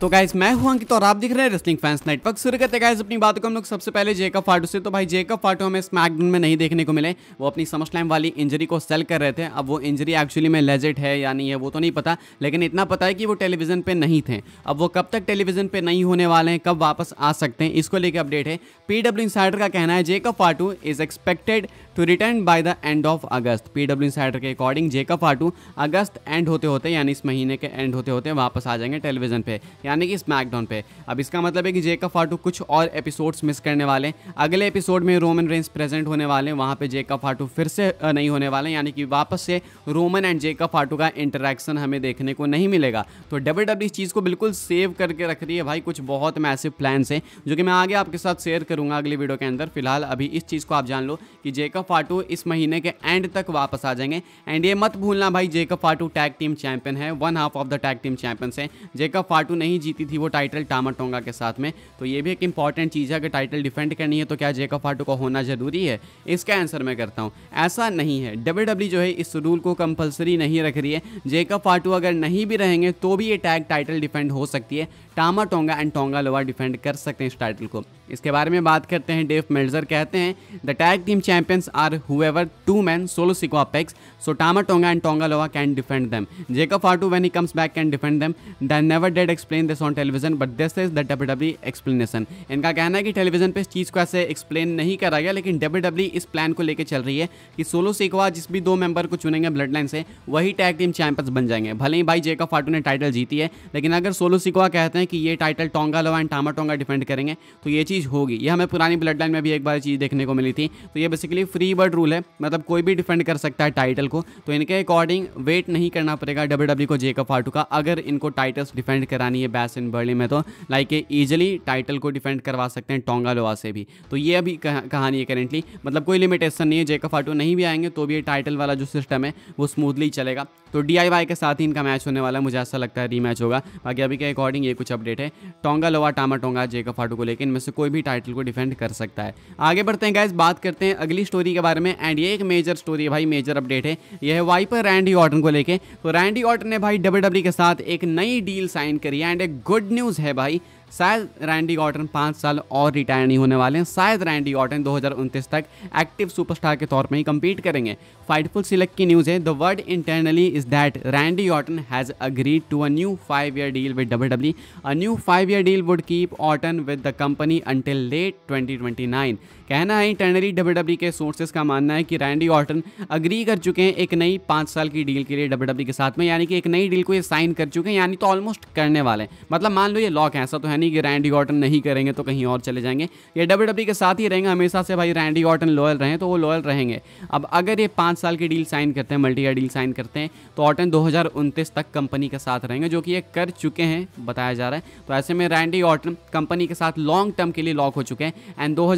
तो गाइज मैं हुआ अंकित और आप दिख रहे हैं रेसलिंग फैंस नेटवर्क शुरू करते गाइज अपनी बात को हम लोग सबसे पहले जेकब फाटो से तो भाई जेकब फाटो हमें स्मैकडाउन में नहीं देखने को मिले वो अपनी समझ टाइम वाली इंजरी को सेल कर रहे थे अब वो इंजरी एक्चुअली में लेजेट है या नहीं है वो तो नहीं पता लेकिन इतना पता है कि वो टेलीविजन पर नहीं थे अब वो कब तक टेलीविजन पर नहीं होने वाले हैं कब वापस आ सकते हैं इसको लेकर अपडेट है पी डब्ल्यू का कहना है Jacob Fatu is expected to return by the end of August PW insider के according Jacob Fatu August end होते होते यानी इस महीने के एंड होते होते वापस आ जाएंगे टेलीविजन पे यानी कि स्मैकडाउन पे अब इसका मतलब है कि जेकब फाटू कुछ और एपिसोड्स मिस करने वाले अगले एपिसोड में रोमन रेंस प्रेजेंट होने वाले वहाँ पर जेकब फाटू फिर से नहीं होने वाले यानी कि वापस से रोमन एंड जेकब फाटू का इंटरेक्शन हमें देखने को नहीं मिलेगा तो डब्ल्यू डब्ल्यू e इस चीज़ को बिल्कुल सेव करके रख रही है भाई कुछ बहुत मैसिव प्लान्स हैं जो कि मैं आगे आपके साथ शेयर करूँगा अगली वीडियो के अंदर फिलहाल अभी इस चीज़ को आप जान लो कि जेकब जेकब फाटू इस महीने के एंड तक वापस आ जाएंगे एंड ये मत भूलना भाई Jacob Fatu tag team champion है one half of the tag team champion है जेकब फाटू नहीं जीती थी वो टाइटल टामा टोंगा के साथ में तो ये भी एक इंपॉर्टेंट चीज़ है कि टाइटल डिफेंड करनी है तो क्या जेकब फाटू को होना जरूरी है इसका आंसर मैं करता हूँ ऐसा नहीं है डब्ल्यू e जो है इस रूल को कंपलसरी नहीं रख रही है जेकब फाटू अगर नहीं भी रहेंगे तो भी ये टैग टाइटल डिफेंड हो सकती है Tama Tonga and Tonga Loa defend कर सकते हैं इस टाइटल को इसके बारे में बात करते हैं डेफ मेल्जर कहते हैं the tag team champions are however two man Solo Sikoa apex so Tama Tonga and Tonga Loa can defend them Jacob Fatu when he comes back can defend them the never did explain this on television but this is the W W explanation इनका कहना है कि television पर इस चीज़ को ऐसे explain नहीं करा गया लेकिन डब्ल्यू डब्ल्यू e इस प्लान को लेकर चल रही है कि सोलो सिकवा जिस भी दो मेंबर को चुनेंगे ब्लड लाइन से वही टैग टीम चैंपियंस बन जाएंगे भले ही भाई जेकअ फाटू ने टाइटल जीती है लेकिन अगर सोलो सिकवा कहते हैं हैं कि ये title Tonga Loa and Tama Tonga defend करेंगे तो ये चीज़ होगी ये हमें पुरानी ब्लड लाइन में भी एक बार चीज़ देखने को मिली थी तो ये बेसिकली फ्री बर्ड रूल है मतलब कोई भी डिफेंड कर सकता है टाइटल को तो इनके अकॉर्डिंग वेट नहीं करना पड़ेगा डब्ल्यू e को जेकब फाटू का अगर इनको टाइटल्स डिफेंड करानी है बैस इन बर्ली में तो लाइक ये ईजिली टाइटल को डिफेंड करवा सकते हैं टोंगा लोवा से भी तो ये अभी कहानी है करेंटली मतलब कोई लिमिटेशन नहीं है जेकब फाटू नहीं भी आएंगे तो भी ये टाइटल वाला जो सिस्टम है वो स्मूथली चलेगा तो डी के साथ ही इनका मैच होने वाला है मुझे ऐसा लगता है रीमैच होगा बाकी अभी के अकॉर्डिंग ये कुछ अपडेट है टोंगा लोवा टामा टोंगा जेका फाटू को लेकिन इनमें से कोई भी टाइटल को डिफेंड कर सकता है आगे बढ़ते हैं गाइज बात करते हैं अगली स्टोरी के बारे में एंड ये एक मेजर स्टोरी है भाई मेजर अपडेट है यह है वाइपर रैंडी ऑर्टन को लेकर तो रैंडी ऑर्टन ने भाई डब्ल्यू e के साथ एक नई डील साइन करी है एंड एक गुड न्यूज़ है भाई शायद रैंडी ऑर्टन पाँच साल और रिटायर नहीं होने वाले हैं शायद रैंडी ऑर्टन दो तक एक्टिव सुपरस्टार के तौर पर ही कम्पीट करेंगे फाइटफुल सिलक की न्यूज़ है the word internally is that Randy Orton has agreed to a new five year deal with W W a new five year deal would keep Orton with the company until late 2029 कहना है internally W W के sources का मानना है कि Randy Orton agree कर चुके हैं एक नई पाँच साल की डील के लिए डब्ल्यू डब्ल्यू e के साथ में यानी कि एक नई डील को ये साइन कर चुके हैं यानी तो ऑलमोस्ट करने वाले हैं मतलब मान लो ये लॉक है ऐसा तो है है नहीं कि रैंडी ऑर्टन नहीं करेंगे तो कहीं और चले जाएंगे ये डब्ल्यू e के साथ ही रहेंगे हमेशा से भाई रैंडी ऑटन लॉयल रहें तो वो लॉयल रहेंगे अब अगर ये पाँच साल की डील साइन करते हैं मल्टी डील साइन करते हैं तो ऑटन दो तक कंपनी के साथ रहेंगे जो कि ये कर चुके हैं बताया जा रहा है तो ऐसे में रैंडी ऑटन कंपनी के साथ लॉन्ग टर्म के लिए लॉक हो चुके हैं एंड दो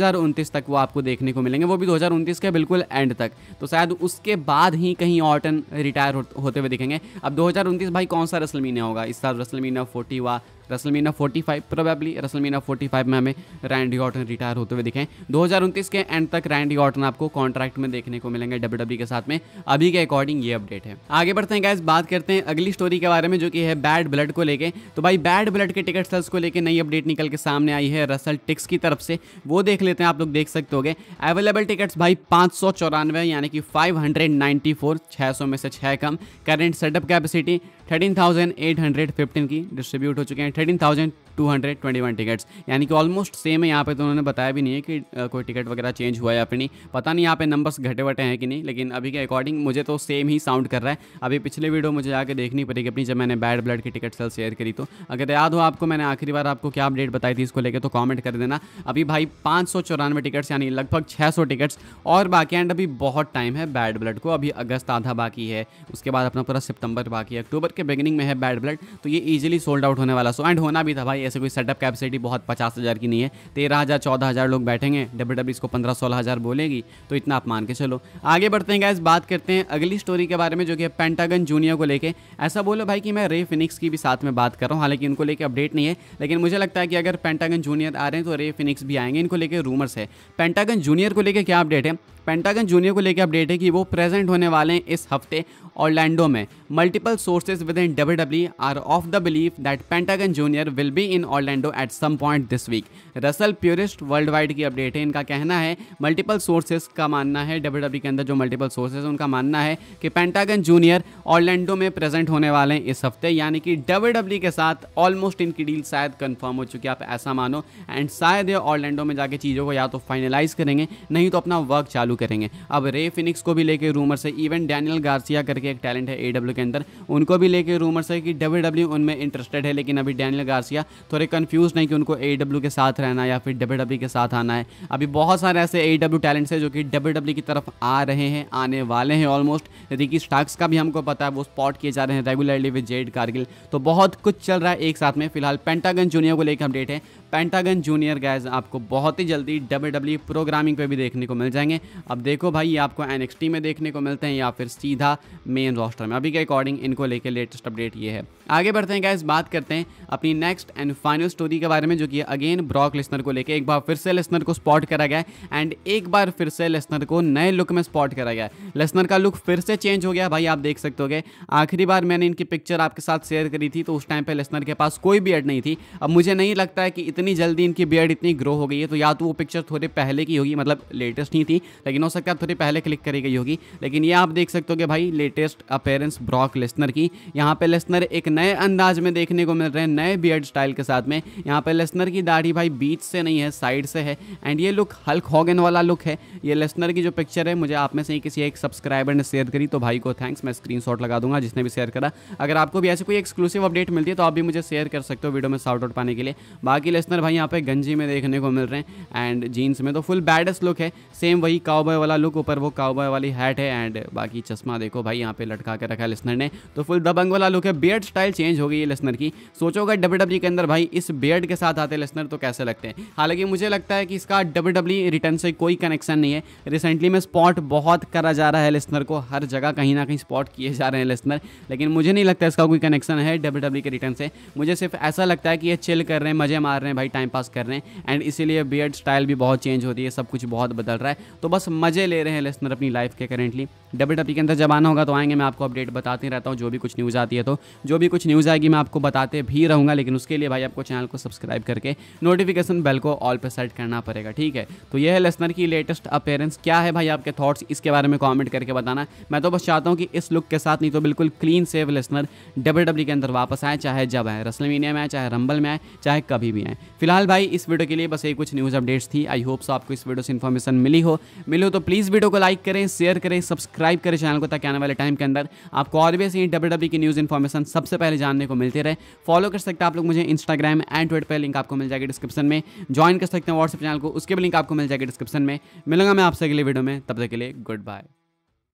तक वो आपको देखने को मिलेंगे वो भी दो के बिल्कुल एंड तक तो शायद उसके बाद ही कहीं ऑटन रिटायर होते हुए दिखेंगे अब दो भाई कौन सा रसलमीना होगा इस साल रसलमीना फोर्टी हुआ रसलमीना 45 प्रोबेबली रसलमीना फाइव में हमें रैंडी ऑटन रिटायर होते हुए दिखें दो के एंड तक रैंडी ऑटन आपको कॉन्ट्रैक्ट में देखने को मिलेंगे डब्ल्यू e के साथ में अभी के अकॉर्डिंग ये अपडेट है आगे बढ़ते हैं गैस बात करते हैं अगली स्टोरी के बारे में जो कि है बैड ब्लड को लेकर तो भाई बैड ब्लड के टिकट सेल्स को लेकर नई अपडेट निकल के सामने आई है रसल टिक्स की तरफ से वो देख लेते हैं आप लोग देख सकते गए अवेलेबल टिकट्स भाई पाँच सौ चौरानवे यानी कि फाइव हंड्रेड नाइन्टी फोर छः सौ में से छः कम current setup capacity thirteen thousand eight hundred fifteen की डिस्ट्रीब्यूट हो चुके हैं thirteen thousand two hundred twenty one tickets यानी कि ऑलमोस्ट सेम है यहाँ पे तो उन्होंने बताया भी नहीं है कि कोई टिकट वगैरह चेंज हुआ या फिर नहीं पता नहीं यहाँ पे नंबर्स घटे वटे हैं कि नहीं लेकिन अभी के अकॉर्डिंग मुझे तो सेम ही साउंड कर रहा है अभी पिछले वीडियो मुझे जाकर देखनी पड़ेगी अपनी जब मैंने बैड ब्लड की टिकट सेल शेयर करी तो अगर याद हो आपको मैंने आखिरी बार आपको क्या अपडेट बताई थी इसको लेकर तो कॉमेंट कर देना अभी भाई पाँच सौ चौरानवे टिकट्स यानी लगभग छः सौ टिकट्स और बाकी एंड अभी बहुत टाइम है बैड ब्लड को अभी अगस्त आधा बाकी है उसके बाद अपना पूरा सितंबर बाकी है अक्टूबर के बिगनिंग में है बैड ब्लड तो ये इजिली सोल्ड आउट होने वाला सो एंड होना भी था भाई ऐसे कोई सेटअप कैपेसिटी बहुत पचास हज़ार की नहीं है तेरह हज़ार चौदह हज़ार लोग बैठेंगे डब्ल्यू डब्ल्यू इसको पंद्रह सोलह हज़ार बोलेगी तो इतना आप मान के चलो आगे बढ़ते हैं गैस बात करते हैं अगली स्टोरी के बारे में जो कि पेंटागन जूनियर को लेकर ऐसा बोलो भाई कि मैं रे फिनिक्स की भी साथ में बात कर रहा हूँ हालांकि इनको लेकर अपडेट नहीं है लेकिन मुझे लगता है कि अगर पेंटागन जूनियर आ रहे हैं तो रे फिनिक्स भी आएंगे इनको लेकर रूमर्स है पेंटागन जूनियर को लेकर क्या अपडेट है पेंटागन जूनियर को लेकर अपडेट है कि वो प्रेजेंट होने वाले हैं इस हफ्ते ऑर्लैंडो में multiple sources within W W are of the belief that Pentagon Junior will be in Orlando at some point this week wrestle purist world wide की अपडेट है इनका कहना है मल्टीपल सोर्सेज का मानना है डब्ल्यू डब्ल्यू e के अंदर जो मल्टीपल सोर्सेज है उनका मानना है कि पेंटागन जूनियर ऑर्लैंडो में प्रेजेंट होने वाले हैं इस हफ्ते यानी कि डब्ल्यू डब्ल्यू e के साथ ऑलमोस्ट इनकी डील शायद कन्फर्म हो चुकी है आप ऐसा मानो एंड शायद ये ऑर्लैंडो में जाके चीज़ों को या तो फाइनलाइज करेंगे नहीं तो अपना वर्क चालू करेंगे अब रे फिनिक्स को भी लेके रूमर्स है इवन डैनियल गार्सिया करके एक टैलेंट है ए के अंदर उनको भी लेके रूमर्स है कि डब्ल्यू e उनमें इंटरेस्टेड है लेकिन अभी डैनियल गार्सिया थोड़े कन्फ्यूज नहीं कि उनको ए के साथ रहना या फिर डब्ल्यू e के साथ आना है अभी बहुत सारे ऐसे ए टैलेंट्स हैं जो कि डब्ल्यू e की तरफ आ रहे हैं आने वाले हैं ऑलमोस्ट रिकी स्टाक्स का भी हमको पता है वो स्पॉट किए जा रहे हैं रेगुलरली विद जेड कारगिल तो बहुत कुछ चल रहा है एक साथ में फिलहाल पेंटागन जूनियर को लेकर अपडेट है पेंटागन जूनियर गैज आपको बहुत ही जल्दी डब्ल्यू डब्ल्यू प्रोग्रामिंग पे भी देखने को मिल जाएंगे अब देखो भाई ये आपको एन में देखने को मिलते हैं या फिर सीधा मेन रोस्टर में अभी के अकॉर्डिंग इनको लेके लेटेस्ट अपडेट ये है आगे बढ़ते हैं गैज बात करते हैं अपनी नेक्स्ट एंड फाइनल स्टोरी के बारे में जो कि अगेन ब्रॉक लिस्नर को लेकर एक बार फिर से लिस्नर को स्पॉट करा गया एंड एक बार फिर से लिस्नर को नए लुक में स्पॉट करा गया लिस्नर का लुक फिर से चेंज हो गया भाई आप देख सकते हो आखिरी बार मैंने इनकी पिक्चर आपके साथ शेयर करी थी तो उस टाइम पर लिस्नर के पास कोई भी एड नहीं थी अब मुझे नहीं लगता है कि इतनी जल्दी इनकी बियर्ड इतनी ग्रो हो गई है तो या तो वो पिक्चर थोड़े पहले की होगी मतलब लेटेस्ट नहीं थी लेकिन हो सकता है थोड़ी पहले क्लिक करी गई होगी लेकिन ये आप देख सकते हो कि भाई लेटेस्ट अपेयरेंस ब्रॉक लेसनर की यहाँ पे लेसनर एक नए अंदाज में देखने को मिल रहे हैं नए बियर्ड स्टाइल के साथ में यहाँ पे लेसनर की दाढ़ी भाई बीच से नहीं है साइड से है एंड ये लुक हल्क हॉगन वाला लुक है ये लेसनर की जो पिक्चर है मुझे आप में से ही किसी एक सब्सक्राइबर ने शेयर करी तो भाई को थैंक्स मैं स्क्रीन लगा दूंगा जिसने भी शेयर करा अगर आपको भी ऐसी कोई एक्सक्लूसिव अपडेट मिलती है तो आप भी मुझे शेयर कर सकते हो वीडियो में साउट आउट पाने के लिए बाकी वेस्टर्नर भाई यहाँ पे गंजी में देखने को मिल रहे हैं एंड जीन्स में तो फुल बैडेस्ट लुक है सेम वही काउबॉय वाला लुक ऊपर वो काउबॉय वाली हैट है एंड बाकी चश्मा देखो भाई यहाँ पे लटका के रखा है लिस्नर ने तो फुल दबंग वाला लुक है बियड स्टाइल चेंज हो गई है लिस्नर की सोचोगा डब्ल्यू डब्ल्यू e के अंदर भाई इस बियड के साथ आते लिस्नर तो कैसे लगते हैं हालांकि मुझे लगता है कि इसका डब्ल्यू डब्ल्यू रिटर्न से कोई कनेक्शन नहीं है रिसेंटली में स्पॉट बहुत करा जा रहा है लिस्नर को हर जगह कहीं ना कहीं स्पॉट किए जा रहे हैं लिस्नर लेकिन मुझे नहीं लगता इसका कोई कनेक्शन है डब्ल्यू e के रिटर्न से मुझे सिर्फ ऐसा लगता है कि ये चिल कर रहे हैं मजे मार रहे हैं भाई टाइम पास कर रहे हैं एंड इसीलिए बियड स्टाइल भी बहुत चेंज हो रही है सब कुछ बहुत बदल रहा है तो बस मज़े ले रहे हैं लेसनर अपनी लाइफ के करेंटली डब्ल्यू डब्ल्यू के अंदर जब आना होगा तो आएंगे मैं आपको अपडेट बताते रहता हूँ जो भी कुछ न्यूज़ आती है तो जो भी कुछ न्यूज़ आएगी मैं आपको बताते भी रहूँगा लेकिन उसके लिए भाई आपको चैनल को सब्सक्राइब करके नोटिफिकेशन बेल को ऑल पर सेट करना पड़ेगा ठीक है तो यह है लेसनर की लेटेस्ट अपेयरेंस क्या है भाई आपके थॉट्स इसके बारे में कॉमेंट करके बताना मैं तो बस चाहता हूँ कि इस लुक के साथ नहीं तो बिल्कुल क्लीन सेव लेसनर डब्ल्यू के अंदर वापस आए चाहे जब आए रसलमीनिया में आए चाहे रंबल में आए चाहे कभी भी आए फिलहाल भाई इस वीडियो के लिए बस ये कुछ न्यूज़ अपडेट्स थी आई होप सो आपको इस वीडियो से इन्फॉर्मेशन मिली हो मिली हो तो प्लीज़ वीडियो को लाइक करें शेयर करें सब्सक्राइब करें चैनल को ताकि आने वाले टाइम के अंदर आपको और भी ऐसी डब्ल्यू की न्यूज़ इन्फॉर्मेशन सबसे पहले जानने को मिलते रहे फॉलो कर सकते हैं आप लोग मुझे इंस्टाग्राम एंड ट्विटर पर लिंक आपको मिल जाएगी डिस्क्रिप्शन में ज्वाइन कर सकते हैं व्हाट्सअप चैनल को उसके भी लिंक आपको मिल जाएगी डिस्क्रिप्शन में मिलूंगा मैं आपसे अगले वीडियो में तब तक के लिए गुड बाय